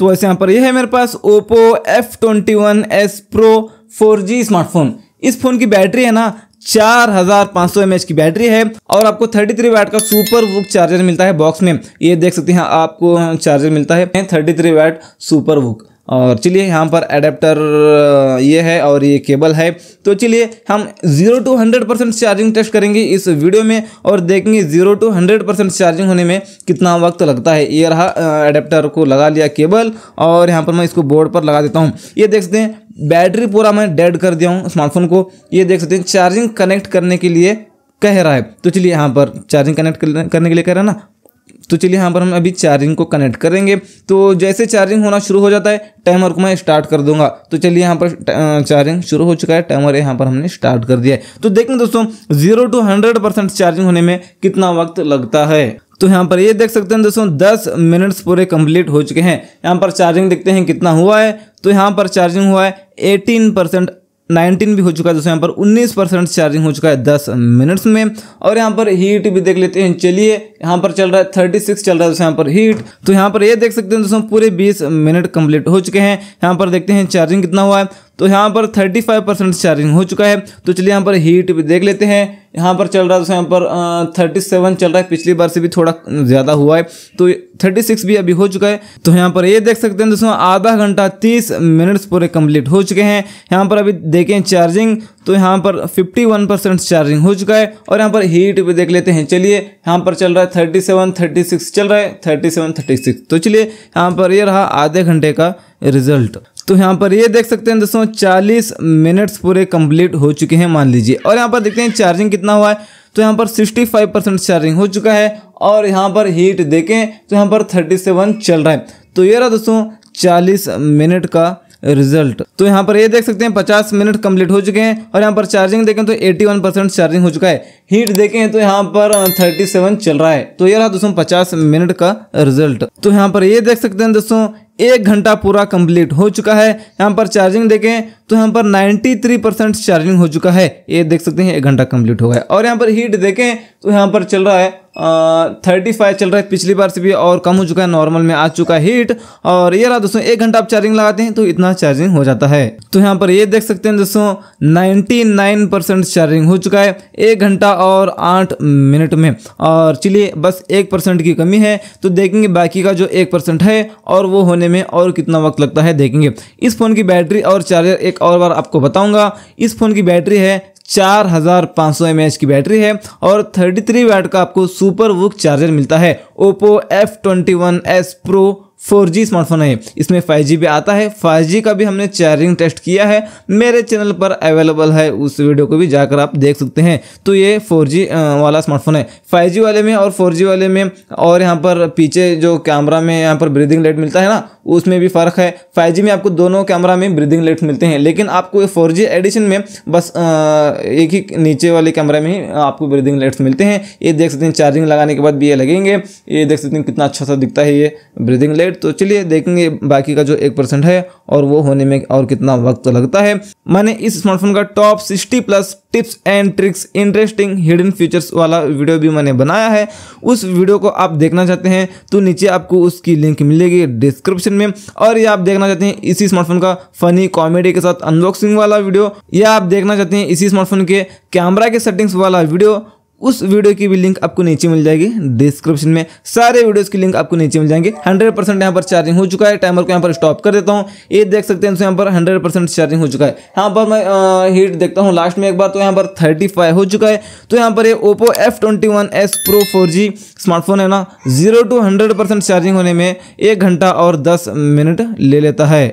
तो वैसे यहाँ पर यह है मेरे पास Oppo F twenty one S Pro four G smartphone इस फोन की बैटरी है ना चार हजार पाँच सौ की बैटरी है और आपको 33 थ्री वैट का सुपर वुक चार्जर मिलता है बॉक्स में ये देख सकते हैं आपको चार्जर मिलता है 33 थ्री वैट सुपर वुक और चलिए यहाँ पर एडेप्टर ये है और ये केबल है तो चलिए हम zero to hundred percent charging test करेंगे इस वीडियो में और देखेंगे zero to hundred percent charging होने में कितना वक्त लगता है ये रहा एडेप्टर को लगा लिया केबल और यहाँ पर मैं इसको बोर्ड पर लगा देता हूँ ये देख सकते हैं बैटरी पूरा मैं डेड कर दिया हूँ स्मार्टफोन को ये देख सकते हैं चार्जिंग कनेक्ट करने के लिए कह रहा है तो चलिए यहाँ पर चार्जिंग कनेक्ट करने के लिए कह रहा है ना तो चलिए यहाँ पर हम अभी चार्जिंग को कनेक्ट करेंगे तो जैसे चार्जिंग होना शुरू हो जाता है टाइमर को मैं स्टार्ट कर दूंगा तो चलिए यहाँ पर चार्जिंग शुरू हो चुका है टाइमर यहाँ पर हमने स्टार्ट कर दिया है तो देखें दोस्तों zero to hundred percent charging होने में कितना वक्त लगता है तो यहाँ पर ये देख सकते हैं दोस्तों दस मिनट्स पूरे कंप्लीट हो चुके हैं यहाँ पर चार्जिंग देखते हैं कितना हुआ है तो यहाँ पर चार्जिंग हुआ है एटीन परसेंट 19 भी हो चुका है दोस्तों यहाँ पर 19 परसेंट चार्जिंग हो चुका है 10 मिनट्स में और यहाँ पर हीट भी देख लेते हैं चलिए यहाँ पर चल रहा है 36 चल रहा है दोस्तों यहाँ पर हीट तो यहाँ पर ये यह देख सकते हैं दोस्तों पूरे 20 मिनट कंप्लीट हो चुके हैं यहाँ पर देखते हैं चार्जिंग कितना हुआ है तो यहाँ पर थर्टी फाइव परसेंट चार्जिंग हो चुका है तो चलिए यहाँ पर हीट भी देख लेते हैं यहाँ पर चल रहा है तो यहाँ पर थर्टी सेवन चल रहा है पिछली बार से भी थोड़ा ज़्यादा हुआ है तो थर्टी सिक्स भी अभी हो चुका है तो यहाँ पर ये देख सकते हैं दोस्तों आधा घंटा तीस मिनट्स पूरे कंप्लीट हो चुके हैं यहाँ पर अभी देखें चार्जिंग तो यहाँ पर फिफ्टी वन परसेंट चार्जिंग हो चुका है और यहाँ पर हीट भी देख लेते हैं चलिए यहाँ पर चल रहा है थर्टी सेवन थर्टी सिक्स चल रहा है थर्टी सेवन थर्टी सिक्स तो चलिए यहाँ पर ये रहा आधे घंटे का रिजल्ट तो यहाँ पर ये देख सकते हैं दोस्तों 40 मिनट्स पूरे कंप्लीट हो चुके हैं मान लीजिए और यहाँ पर देखते हैं चार्जिंग कितना हुआ है तो यहाँ पर 65 परसेंट चार्जिंग हो चुका है और यहाँ पर हीट देखें तो यहाँ पर 37 चल रहा है तो ये रहा दोस्तों 40 मिनट का रिजल्ट तो यहाँ पर ये देख सकते हैं 50 मिनट कंप्लीट हो चुके हैं और यहाँ पर चार्जिंग देखें तो 81 परसेंट चार्जिंग हो चुका है हीट देखें तो यहाँ पर 37 चल रहा है तो ये रहा दोस्तों 50 मिनट का रिजल्ट तो यहाँ पर ये देख सकते हैं दोस्तों एक घंटा पूरा कंप्लीट हो चुका है यहाँ पर चार्जिंग देखें तो यहाँ पर 93 परसेंट चार्जिंग हो चुका है ये देख सकते हैं एक घंटा कंप्लीट हो गया और यहाँ पर हीट देखें तो यहाँ पर चल रहा है थर्टी फाइव चल रहा है पिछली बार से भी और कम हो चुका है नॉर्मल में आ चुका है हीट और ये रहा दोस्तों एक घंटा आप चार्जिंग लगाते हैं तो इतना चार्जिंग हो जाता है तो यहाँ पर ये देख सकते हैं दोस्तों नाइन्टी नाइन परसेंट चार्जिंग हो चुका है एक घंटा और आठ मिनट में और चलिए बस एक परसेंट की कमी है तो देखेंगे बाकी का जो एक परसेंट है और वो होने में और कितना वक्त लगता है देखेंगे इस फ़ोन की बैटरी और चार्जर एक और बार आपको बताऊँगा इस फ़ोन की बैटरी है चार हजार पाँच सौ एम की बैटरी है और थर्टी थ्री वैट का आपको सुपर वुक चार्जर मिलता है Oppo F twenty one S Pro 4G smartphone है इसमें 5G भी आता है 5G का भी हमने चार्जिंग टेस्ट किया है मेरे चैनल पर अवेलेबल है उस वीडियो को भी जाकर आप देख सकते हैं तो ये 4G वाला स्मार्टफोन है 5G वाले में और 4G वाले में और यहाँ पर पीछे जो कैमरा में यहाँ पर ब्रीदिंग लाइट मिलता है ना उसमें भी फ़र्क है फाइव में आपको दोनों कैमरा में ब्रीदिंग लेट मिलते हैं लेकिन आपको फोर एडिशन में बस एक ही नीचे वाले कैमरा में आपको ब्रीदिंग लेट्स मिलते हैं ये देख सकते हैं चार्जिंग लगाने के बाद भी ये लगेंगे ये देख सकते हैं कितना अच्छा सा दिखता है ये ब्रीदिंग लेट तो चलिए देखेंगे बाकी का जो एक परसेंट है और वो होने में और कितना वक्त लगता है मैंने इस स्मार्टफोन का top sixty plus tips and tricks interesting hidden features वाला वीडियो भी मैंने बनाया है उस वीडियो को आप देखना चाहते हैं तो नीचे आपको उसकी लिंक मिलेगी डिस्क्रिप्शन में और ये आप देखना चाहते हैं इसी स्मार्टफोन का फनी कॉमेडी के साथ अनबॉक्सिंग वाला वीडियो या आप देखना चाहते हैं इसी स्मार्टफोन के कैमरा के सेटिंग्स वाला वीडियो उस वीडियो की भी लिंक आपको नीचे मिल जाएगी डिस्क्रिप्शन में सारे वीडियोस की लिंक आपको नीचे मिल जाएंगे 100 परसेंट यहाँ पर चार्जिंग हो चुका है टाइमर को यहाँ पर स्टॉप कर देता हूँ ये देख सकते हैं यहाँ पर 100 परसेंट चार्जिंग हो चुका है यहाँ पर मैं आ, हीट देखता हूँ लास्ट में एक बार तो यहाँ पर थर्टी हो चुका है तो यहाँ पर ये Oppo F twenty Pro four smartphone है ना जीरो टू हंड्रेड चार्जिंग होने में एक घंटा और दस मिनट ले लेता है